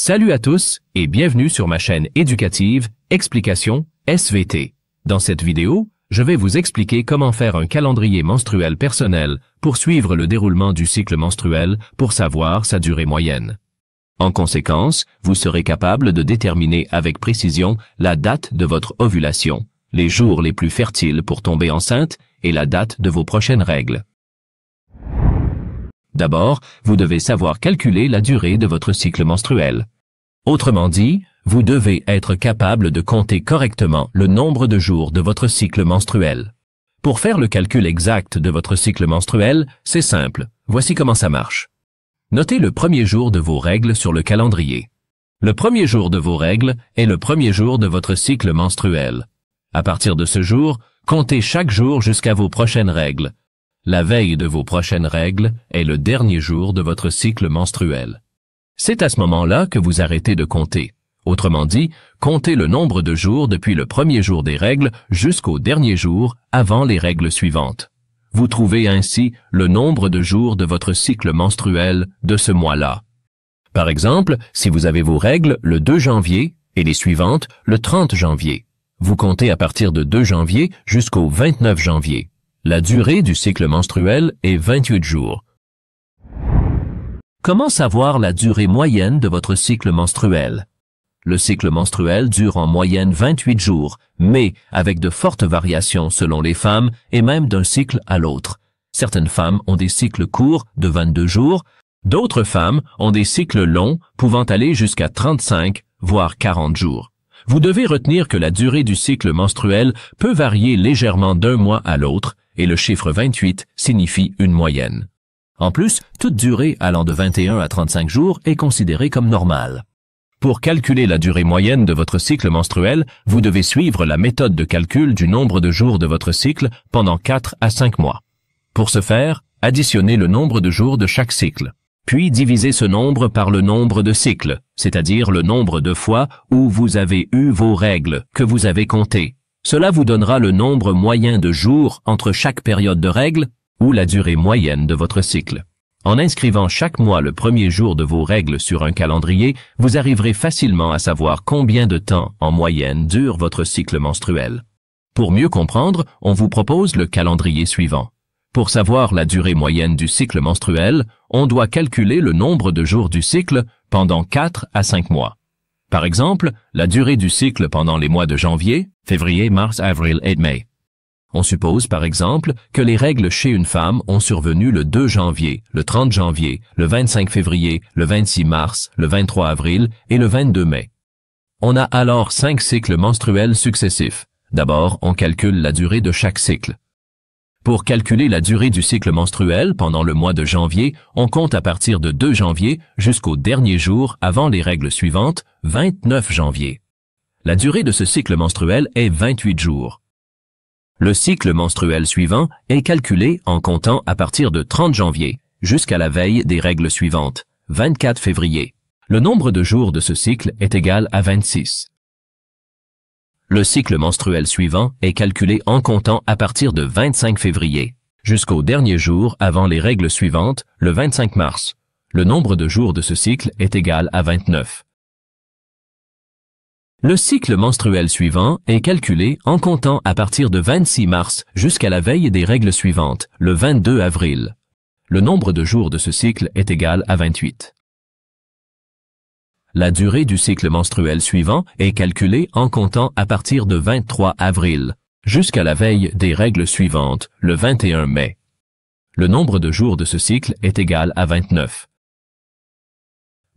Salut à tous et bienvenue sur ma chaîne éducative Explication SVT. Dans cette vidéo, je vais vous expliquer comment faire un calendrier menstruel personnel pour suivre le déroulement du cycle menstruel pour savoir sa durée moyenne. En conséquence, vous serez capable de déterminer avec précision la date de votre ovulation, les jours les plus fertiles pour tomber enceinte et la date de vos prochaines règles. D'abord, vous devez savoir calculer la durée de votre cycle menstruel. Autrement dit, vous devez être capable de compter correctement le nombre de jours de votre cycle menstruel. Pour faire le calcul exact de votre cycle menstruel, c'est simple. Voici comment ça marche. Notez le premier jour de vos règles sur le calendrier. Le premier jour de vos règles est le premier jour de votre cycle menstruel. À partir de ce jour, comptez chaque jour jusqu'à vos prochaines règles, la veille de vos prochaines règles est le dernier jour de votre cycle menstruel. C'est à ce moment-là que vous arrêtez de compter. Autrement dit, comptez le nombre de jours depuis le premier jour des règles jusqu'au dernier jour avant les règles suivantes. Vous trouvez ainsi le nombre de jours de votre cycle menstruel de ce mois-là. Par exemple, si vous avez vos règles le 2 janvier et les suivantes le 30 janvier, vous comptez à partir de 2 janvier jusqu'au 29 janvier. La durée du cycle menstruel est 28 jours. Comment savoir la durée moyenne de votre cycle menstruel Le cycle menstruel dure en moyenne 28 jours, mais avec de fortes variations selon les femmes et même d'un cycle à l'autre. Certaines femmes ont des cycles courts de 22 jours, d'autres femmes ont des cycles longs pouvant aller jusqu'à 35, voire 40 jours vous devez retenir que la durée du cycle menstruel peut varier légèrement d'un mois à l'autre et le chiffre 28 signifie une moyenne. En plus, toute durée allant de 21 à 35 jours est considérée comme normale. Pour calculer la durée moyenne de votre cycle menstruel, vous devez suivre la méthode de calcul du nombre de jours de votre cycle pendant 4 à 5 mois. Pour ce faire, additionnez le nombre de jours de chaque cycle, puis divisez ce nombre par le nombre de cycles, c'est-à-dire le nombre de fois où vous avez eu vos règles que vous avez comptées, cela vous donnera le nombre moyen de jours entre chaque période de règles ou la durée moyenne de votre cycle. En inscrivant chaque mois le premier jour de vos règles sur un calendrier, vous arriverez facilement à savoir combien de temps en moyenne dure votre cycle menstruel. Pour mieux comprendre, on vous propose le calendrier suivant. Pour savoir la durée moyenne du cycle menstruel, on doit calculer le nombre de jours du cycle pendant 4 à 5 mois. Par exemple, la durée du cycle pendant les mois de janvier, février, mars, avril et mai. On suppose, par exemple, que les règles chez une femme ont survenu le 2 janvier, le 30 janvier, le 25 février, le 26 mars, le 23 avril et le 22 mai. On a alors cinq cycles menstruels successifs. D'abord, on calcule la durée de chaque cycle. Pour calculer la durée du cycle menstruel pendant le mois de janvier, on compte à partir de 2 janvier jusqu'au dernier jour avant les règles suivantes, 29 janvier. La durée de ce cycle menstruel est 28 jours. Le cycle menstruel suivant est calculé en comptant à partir de 30 janvier jusqu'à la veille des règles suivantes, 24 février. Le nombre de jours de ce cycle est égal à 26. Le cycle menstruel suivant est calculé en comptant à partir de 25 février jusqu'au dernier jour avant les règles suivantes, le 25 mars. Le nombre de jours de ce cycle est égal à 29. Le cycle menstruel suivant est calculé en comptant à partir de 26 mars jusqu'à la veille des règles suivantes, le 22 avril. Le nombre de jours de ce cycle est égal à 28. La durée du cycle menstruel suivant est calculée en comptant à partir de 23 avril jusqu'à la veille des règles suivantes, le 21 mai. Le nombre de jours de ce cycle est égal à 29.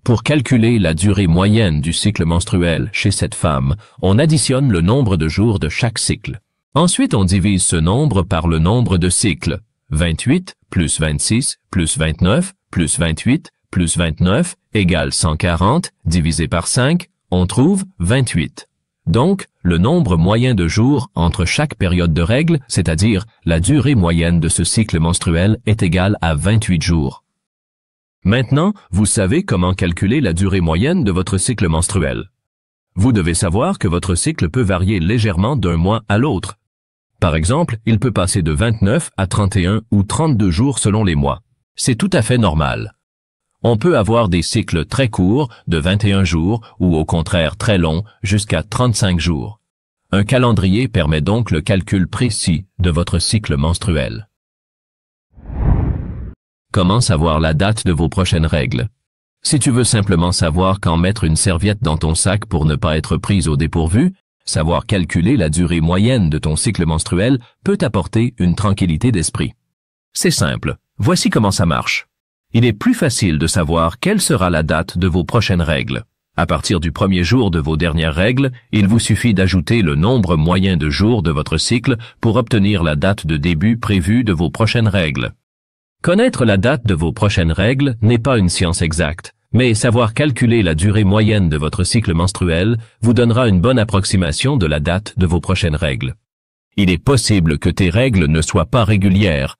Pour calculer la durée moyenne du cycle menstruel chez cette femme, on additionne le nombre de jours de chaque cycle. Ensuite, on divise ce nombre par le nombre de cycles, 28 plus 26 plus 29 plus 28 plus 29 égale 140 divisé par 5, on trouve 28. Donc, le nombre moyen de jours entre chaque période de règle, c'est-à-dire la durée moyenne de ce cycle menstruel, est égal à 28 jours. Maintenant, vous savez comment calculer la durée moyenne de votre cycle menstruel. Vous devez savoir que votre cycle peut varier légèrement d'un mois à l'autre. Par exemple, il peut passer de 29 à 31 ou 32 jours selon les mois. C'est tout à fait normal on peut avoir des cycles très courts, de 21 jours, ou au contraire très longs, jusqu'à 35 jours. Un calendrier permet donc le calcul précis de votre cycle menstruel. Comment savoir la date de vos prochaines règles Si tu veux simplement savoir quand mettre une serviette dans ton sac pour ne pas être prise au dépourvu, savoir calculer la durée moyenne de ton cycle menstruel peut apporter une tranquillité d'esprit. C'est simple. Voici comment ça marche il est plus facile de savoir quelle sera la date de vos prochaines règles. À partir du premier jour de vos dernières règles, il vous suffit d'ajouter le nombre moyen de jours de votre cycle pour obtenir la date de début prévue de vos prochaines règles. Connaître la date de vos prochaines règles n'est pas une science exacte, mais savoir calculer la durée moyenne de votre cycle menstruel vous donnera une bonne approximation de la date de vos prochaines règles. Il est possible que tes règles ne soient pas régulières,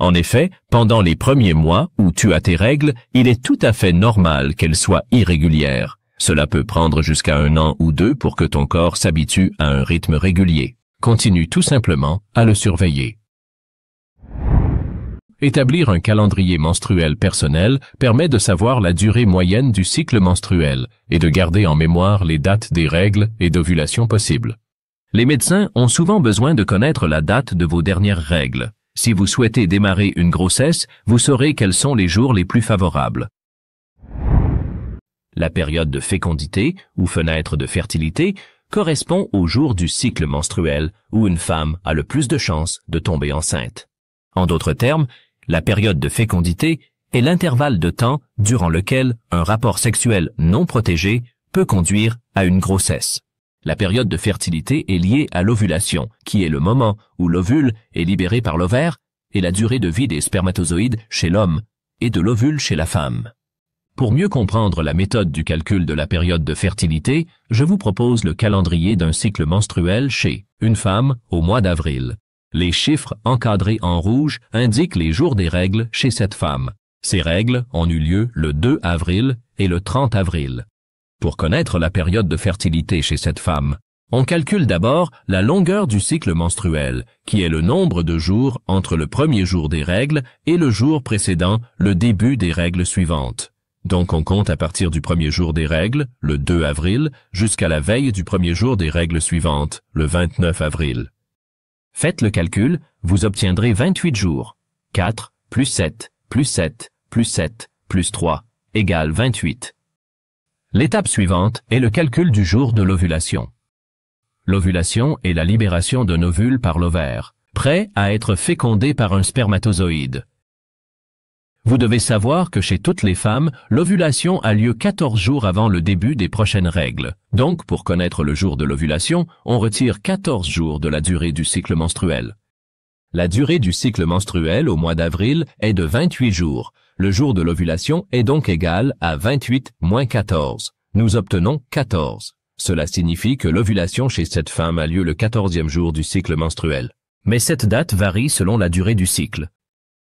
en effet, pendant les premiers mois où tu as tes règles, il est tout à fait normal qu'elles soient irrégulières. Cela peut prendre jusqu'à un an ou deux pour que ton corps s'habitue à un rythme régulier. Continue tout simplement à le surveiller. Établir un calendrier menstruel personnel permet de savoir la durée moyenne du cycle menstruel et de garder en mémoire les dates des règles et d'ovulation possibles. Les médecins ont souvent besoin de connaître la date de vos dernières règles. Si vous souhaitez démarrer une grossesse, vous saurez quels sont les jours les plus favorables. La période de fécondité, ou fenêtre de fertilité, correspond au jour du cycle menstruel où une femme a le plus de chances de tomber enceinte. En d'autres termes, la période de fécondité est l'intervalle de temps durant lequel un rapport sexuel non protégé peut conduire à une grossesse. La période de fertilité est liée à l'ovulation, qui est le moment où l'ovule est libéré par l'ovaire, et la durée de vie des spermatozoïdes chez l'homme, et de l'ovule chez la femme. Pour mieux comprendre la méthode du calcul de la période de fertilité, je vous propose le calendrier d'un cycle menstruel chez une femme au mois d'avril. Les chiffres encadrés en rouge indiquent les jours des règles chez cette femme. Ces règles ont eu lieu le 2 avril et le 30 avril. Pour connaître la période de fertilité chez cette femme, on calcule d'abord la longueur du cycle menstruel, qui est le nombre de jours entre le premier jour des règles et le jour précédent le début des règles suivantes. Donc on compte à partir du premier jour des règles, le 2 avril, jusqu'à la veille du premier jour des règles suivantes, le 29 avril. Faites le calcul, vous obtiendrez 28 jours. 4, plus 7, plus 7, plus 7, plus 3, égale 28. L'étape suivante est le calcul du jour de l'ovulation. L'ovulation est la libération d'un ovule par l'ovaire, prêt à être fécondé par un spermatozoïde. Vous devez savoir que chez toutes les femmes, l'ovulation a lieu 14 jours avant le début des prochaines règles. Donc, pour connaître le jour de l'ovulation, on retire 14 jours de la durée du cycle menstruel. La durée du cycle menstruel au mois d'avril est de 28 jours. Le jour de l'ovulation est donc égal à 28 moins 14. Nous obtenons 14. Cela signifie que l'ovulation chez cette femme a lieu le 14e jour du cycle menstruel. Mais cette date varie selon la durée du cycle.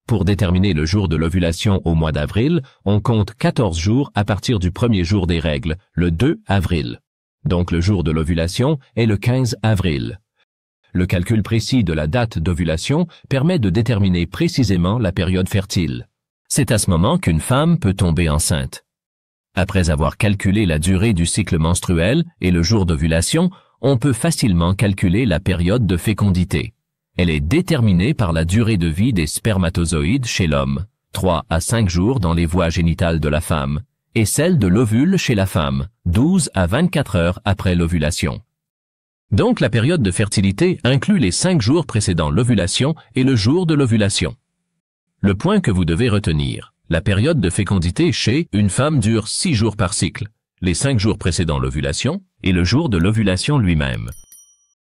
Pour déterminer le jour de l'ovulation au mois d'avril, on compte 14 jours à partir du premier jour des règles, le 2 avril. Donc le jour de l'ovulation est le 15 avril. Le calcul précis de la date d'ovulation permet de déterminer précisément la période fertile. C'est à ce moment qu'une femme peut tomber enceinte. Après avoir calculé la durée du cycle menstruel et le jour d'ovulation, on peut facilement calculer la période de fécondité. Elle est déterminée par la durée de vie des spermatozoïdes chez l'homme, 3 à 5 jours dans les voies génitales de la femme, et celle de l'ovule chez la femme, 12 à 24 heures après l'ovulation. Donc la période de fertilité inclut les cinq jours précédant l'ovulation et le jour de l'ovulation. Le point que vous devez retenir, la période de fécondité chez une femme dure six jours par cycle, les cinq jours précédant l'ovulation et le jour de l'ovulation lui-même.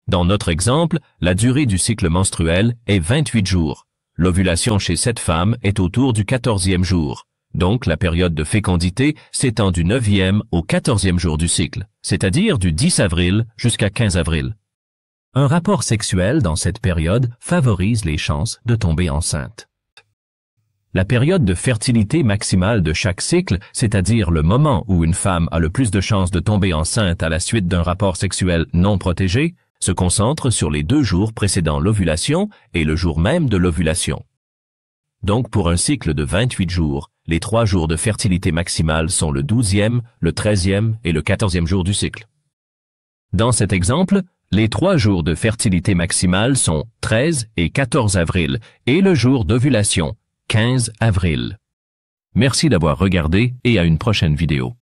Dans notre exemple, la durée du cycle menstruel est 28 jours. L'ovulation chez cette femme est autour du 14e jour. Donc la période de fécondité s'étend du 9e au 14e jour du cycle, c'est-à-dire du 10 avril jusqu'à 15 avril. Un rapport sexuel dans cette période favorise les chances de tomber enceinte. La période de fertilité maximale de chaque cycle, c'est-à-dire le moment où une femme a le plus de chances de tomber enceinte à la suite d'un rapport sexuel non protégé, se concentre sur les deux jours précédant l'ovulation et le jour même de l'ovulation. Donc pour un cycle de 28 jours, les trois jours de fertilité maximale sont le 12e, le 13e et le 14e jour du cycle. Dans cet exemple, les trois jours de fertilité maximale sont 13 et 14 avril et le jour d'ovulation, 15 avril. Merci d'avoir regardé et à une prochaine vidéo.